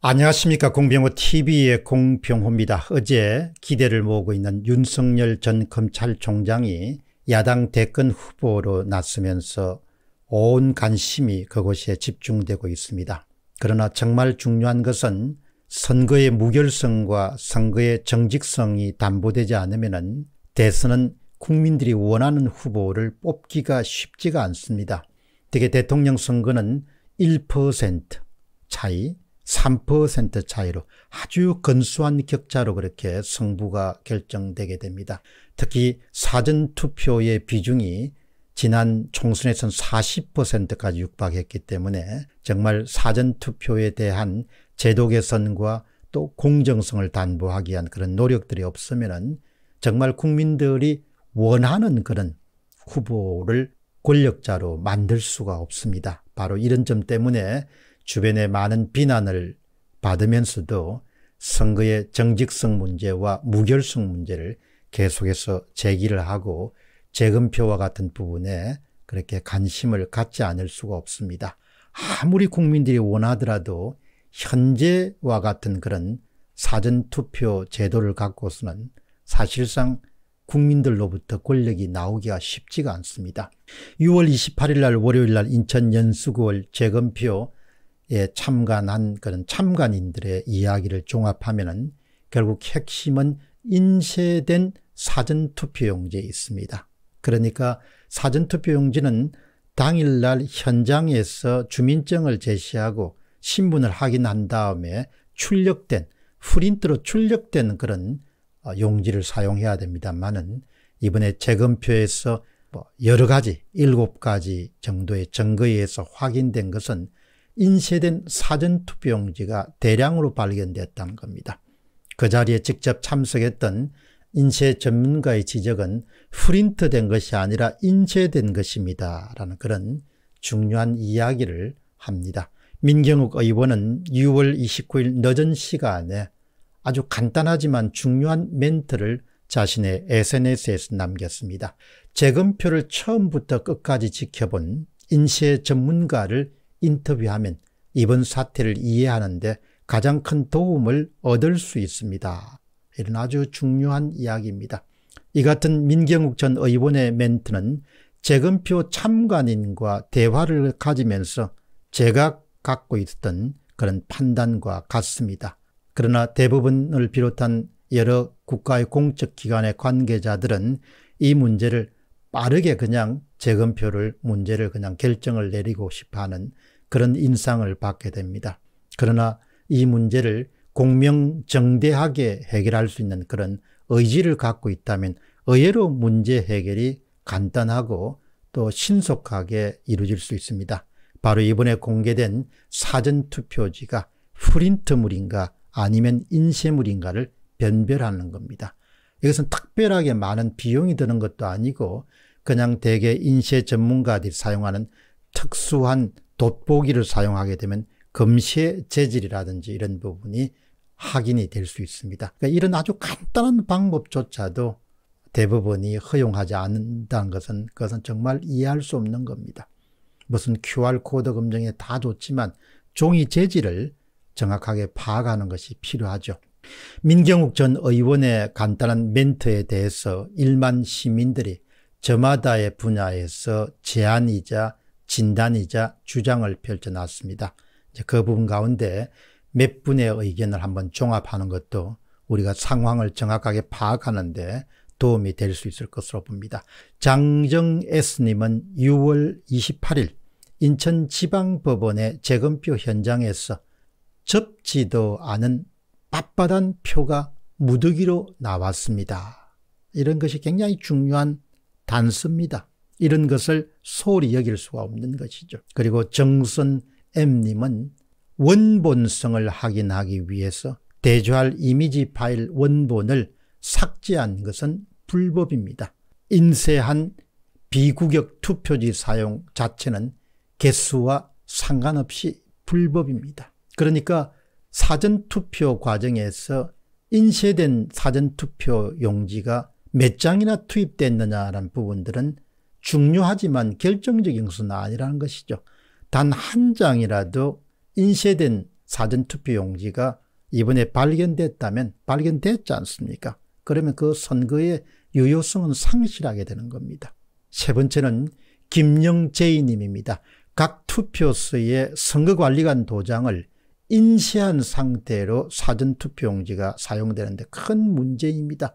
안녕하십니까 공병호 tv의 공병호입니다. 어제 기대를 모으고 있는 윤석열 전 검찰총장이 야당 대권 후보로 나서면서 온 관심이 그곳에 집중되고 있습니다. 그러나 정말 중요한 것은 선거의 무결성과 선거의 정직성이 담보되지 않으면 대선은 국민들이 원하는 후보를 뽑기가 쉽지가 않습니다. 특히 대통령 선거는 1% 차이 3% 차이로 아주 근수한 격차로 그렇게 승부가 결정되게 됩니다. 특히 사전투표의 비중이 지난 총선에선 40%까지 육박했기 때문에 정말 사전투표에 대한 제도 개선과 또 공정성을 담보하기 위한 그런 노력들이 없으면 정말 국민들이 원하는 그런 후보를 권력자로 만들 수가 없습니다. 바로 이런 점 때문에 주변의 많은 비난을 받으면서도 선거의 정직성 문제와 무결성 문제를 계속해서 제기를 하고 재검표와 같은 부분에 그렇게 관심을 갖지 않을 수가 없습니다. 아무리 국민들이 원하더라도 현재와 같은 그런 사전투표 제도를 갖고서는 사실상 국민들로부터 권력이 나오기가 쉽지가 않습니다. 6월 28일 날 월요일 날 인천 연수구월 재검표 예, 참관한 그런 참관인들의 이야기를 종합하면 결국 핵심은 인쇄된 사전투표용지에 있습니다. 그러니까 사전투표용지는 당일날 현장에서 주민증을 제시하고 신분을 확인한 다음에 출력된 프린트로 출력된 그런 어, 용지를 사용해야 됩니다만은 이번에 재검표에서 뭐 여러 가지 일곱 가지 정도의 증거에 의해서 확인된 것은 인쇄된 사전투표용지가 대량으로 발견됐다는 겁니다. 그 자리에 직접 참석했던 인쇄 전문가의 지적은 프린트된 것이 아니라 인쇄된 것입니다. 라는 그런 중요한 이야기를 합니다. 민경욱 의원은 6월 29일 늦은 시간에 아주 간단하지만 중요한 멘트를 자신의 SNS에서 남겼습니다. 재검표를 처음부터 끝까지 지켜본 인쇄 전문가를 인터뷰하면 이번 사태를 이해하는데 가장 큰 도움을 얻을 수 있습니다. 이런 아주 중요한 이야기입니다. 이 같은 민경욱 전 의원의 멘트는 재검표 참관인과 대화를 가지면서 제가 갖고 있었던 그런 판단과 같습니다. 그러나 대부분을 비롯한 여러 국가의 공적기관의 관계자들은 이 문제를 빠르게 그냥 재검표를 문제를 그냥 결정을 내리고 싶어하는 그런 인상을 받게 됩니다. 그러나 이 문제를 공명정대하게 해결할 수 있는 그런 의지를 갖고 있다면 의외로 문제 해결이 간단하고 또 신속하게 이루어질 수 있습니다. 바로 이번에 공개된 사전투표지가 프린트물인가 아니면 인쇄물인가를 변별하는 겁니다. 이것은 특별하게 많은 비용이 드는 것도 아니고 그냥 대개 인쇄 전문가들이 사용하는 특수한 돋보기를 사용하게 되면 금시의 재질이라든지 이런 부분이 확인이 될 수 있습니다. 그러니까 이런 아주 간단한 방법조차도 대부분이 허용하지 않는다는 것은 그것은 정말 이해할 수 없는 겁니다. 무슨 QR코드 검증에 다 좋지만 종이 재질을 정확하게 파악하는 것이 필요하죠. 민경욱 전 의원의 간단한 멘트에 대해서 1만 시민들이 저마다의 분야에서 제안이자 진단이자 주장을 펼쳐놨습니다. 그 부분 가운데 몇 분의 의견을 한번 종합하는 것도 우리가 상황을 정확하게 파악하는데 도움이 될 수 있을 것으로 봅니다. 장정 S님은 6월 28일 인천지방법원의 재검표 현장에서 접지도 않은 빳빳한 표가 무더기로 나왔습니다. 이런 것이 굉장히 중요한 단서입니다. 이런 것을 소홀 여길 수가 없는 것이죠. 그리고 정선 M님은 원본성을 확인하기 위해서 대조할 이미지 파일 원본을 삭제한 것은 불법입니다. 인쇄한 비구역 투표지 사용 자체는 개수와 상관없이 불법입니다. 그러니까 사전투표 과정에서 인쇄된 사전투표 용지가 몇 장이나 투입됐느냐라는 부분들은 중요하지만 결정적인 수는 아니라는 것이죠. 단 한 장이라도 인쇄된 사전투표 용지가 이번에 발견됐다면 발견됐지 않습니까? 그러면 그 선거의 유효성은 상실하게 되는 겁니다. 세 번째는 김영재님입니다. 각투표소의 선거관리관 도장을 인쇄한 상태로 사전투표용지가 사용되는데 큰 문제입니다.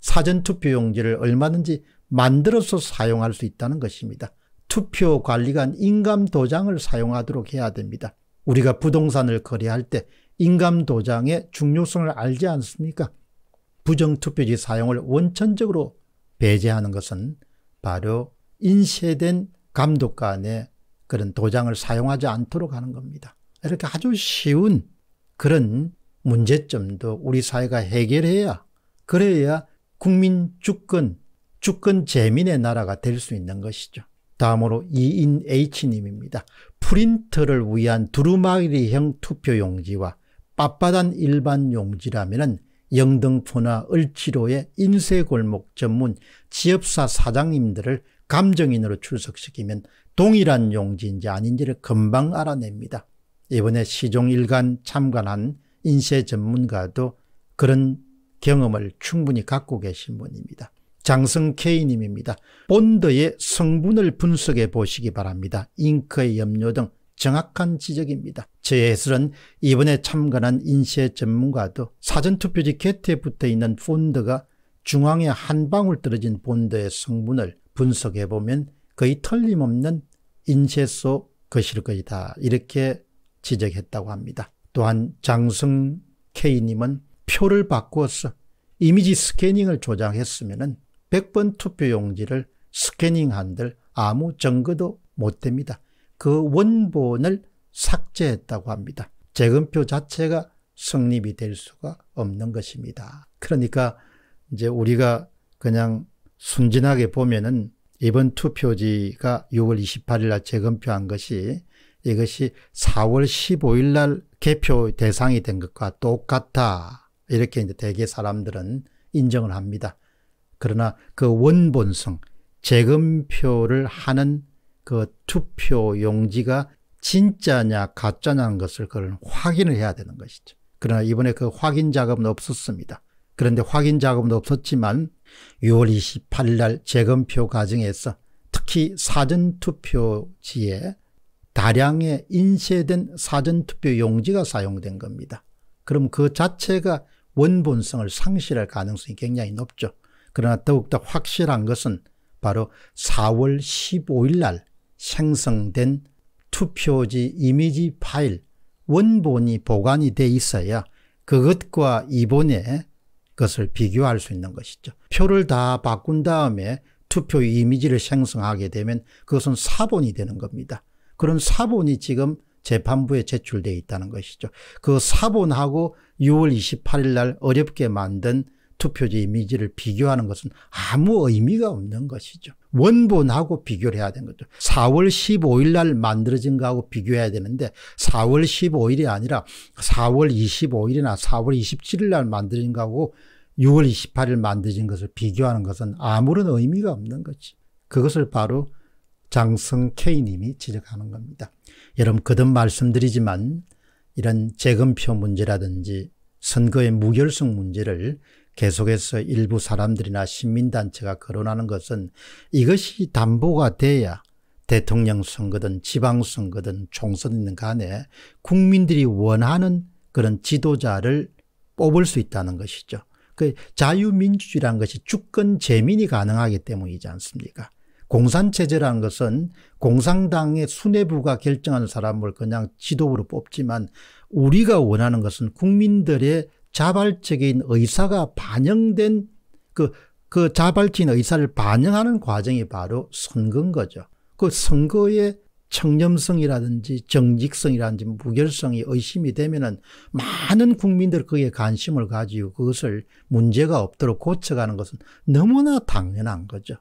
사전투표용지를 얼마든지 만들어서 사용할 수 있다는 것입니다. 투표관리관 인감도장을 사용하도록 해야 됩니다. 우리가 부동산을 거래할 때 인감도장의 중요성을 알지 않습니까? 부정투표지 사용을 원천적으로 배제하는 것은 바로 인쇄된 감독관의 그런 도장을 사용하지 않도록 하는 겁니다. 이렇게 아주 쉬운 그런 문제점도 우리 사회가 해결해야 그래야 국민 주권, 주권 재민의 나라가 될 수 있는 것이죠. 다음으로 이인 H님입니다. 프린트를 위한 두루마리형 투표용지와 빳빳한 일반 용지라면 영등포나 을지로의 인쇄골목 전문 지업사 사장님들을 감정인으로 출석시키면 동일한 용지인지 아닌지를 금방 알아냅니다. 이번에 시종 일관 참관한 인쇄 전문가도 그런 경험을 충분히 갖고 계신 분입니다. 장성케이님입니다. 본드의 성분을 분석해 보시기 바랍니다. 잉크의 염료 등 정확한 지적입니다. 제 해설은 이번에 참관한 인쇄 전문가도 사전투표지 곁에 붙어있는 본드가 중앙에 한 방울 떨어진 본드의 성분을 분석해보면 거의 틀림없는 인쇄소 것일 것이다. 이렇게 지적했다고 합니다. 또한 장승 K님은 표를 바꾸어서 이미지 스캐닝을 조작했으면 100번 투표용지를 스캐닝한들 아무 증거도 못 됩니다. 그 원본을 삭제했다고 합니다. 재검표 자체가 성립이 될 수가 없는 것입니다. 그러니까 이제 우리가 그냥 순진하게 보면은 이번 투표지가 6월 28일 날 재검표한 것이 이것이 4월 15일 날 개표 대상이 된 것과 똑같아 이렇게 이제 대개 사람들은 인정을 합니다. 그러나 그 원본성, 재검표를 하는 그 투표 용지가 진짜냐 가짜냐는 것을 그걸 확인을 해야 되는 것이죠. 그러나 이번에 그 확인 작업은 없었습니다. 그런데 확인 작업은 없었지만 6월 28일 날 재검표 과정에서 특히 사전투표지에 다량의 인쇄된 사전투표 용지가 사용된 겁니다. 그럼 그 자체가 원본성을 상실할 가능성이 굉장히 높죠. 그러나 더욱더 확실한 것은 바로 4월 15일 날 생성된 투표지 이미지 파일 원본이 보관이 돼 있어야 그것과 이번에 것을 비교할 수 있는 것이죠. 표를 다 바꾼 다음에 투표 이미지를 생성하게 되면 그것은 사본이 되는 겁니다. 그런 사본이 지금 재판부에 제출되어 있다는 것이죠. 그 사본하고 6월 28일 날 어렵게 만든 투표지 이미지를 비교하는 것은 아무 의미가 없는 것이죠. 원본하고 비교를 해야 되는 거죠. 4월 15일 날 만들어진 거하고 비교해야 되는데 4월 15일이 아니라 4월 25일이나 4월 27일 날 만들어진 거하고 6월 28일 만들어진 것을 비교하는 것은 아무런 의미가 없는 거지. 그것을 바로 장성케이 님이 지적하는 겁니다. 여러분 거듭 말씀드리지만 이런 재검표 문제라든지 선거의 무결성 문제를 계속해서 일부 사람들이나 시민단체가 거론하는 것은 이것이 담보가 돼야 대통령 선거든 지방선거든 총선이든 간에 그 국민들이 원하는 그런 지도자를 뽑을 수 있다는 것이죠. 그 자유민주주의라는 것이 주권 재민이 가능하기 때문이지 않습니까? 공산체제라는 것은 공산당의 수뇌부가 결정하는 사람을 그냥 지도부로 뽑지만 우리가 원하는 것은 국민들의 자발적인 의사가 반영된 그, 그 자발적인 의사를 반영하는 과정이 바로 선거인 거죠. 그 선거의 청렴성이라든지 정직성이라든지 무결성이 의심이 되면은 많은 국민들 거기에 관심을 가지고 그것을 문제가 없도록 고쳐가는 것은 너무나 당연한 거죠.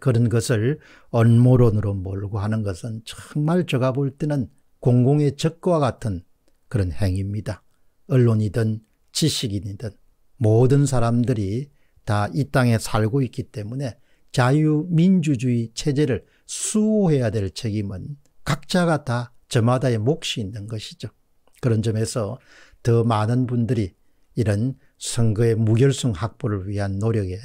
그런 것을 언모론으로 몰고 하는 것은 정말 제가 볼 때는 공공의 적과 같은 그런 행위입니다. 언론이든 지식인이든 모든 사람들이 다 이 땅에 살고 있기 때문에 자유민주주의 체제를 수호해야 될 책임은 각자가 다 저마다의 몫이 있는 것이죠. 그런 점에서 더 많은 분들이 이런 선거의 무결성 확보를 위한 노력에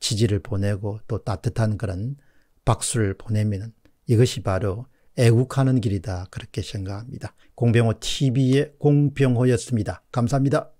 지지를 보내고 또 따뜻한 그런 박수를 보내면 이것이 바로 애국하는 길이다 그렇게 생각합니다. 공병호 TV의 공병호였습니다. 감사합니다.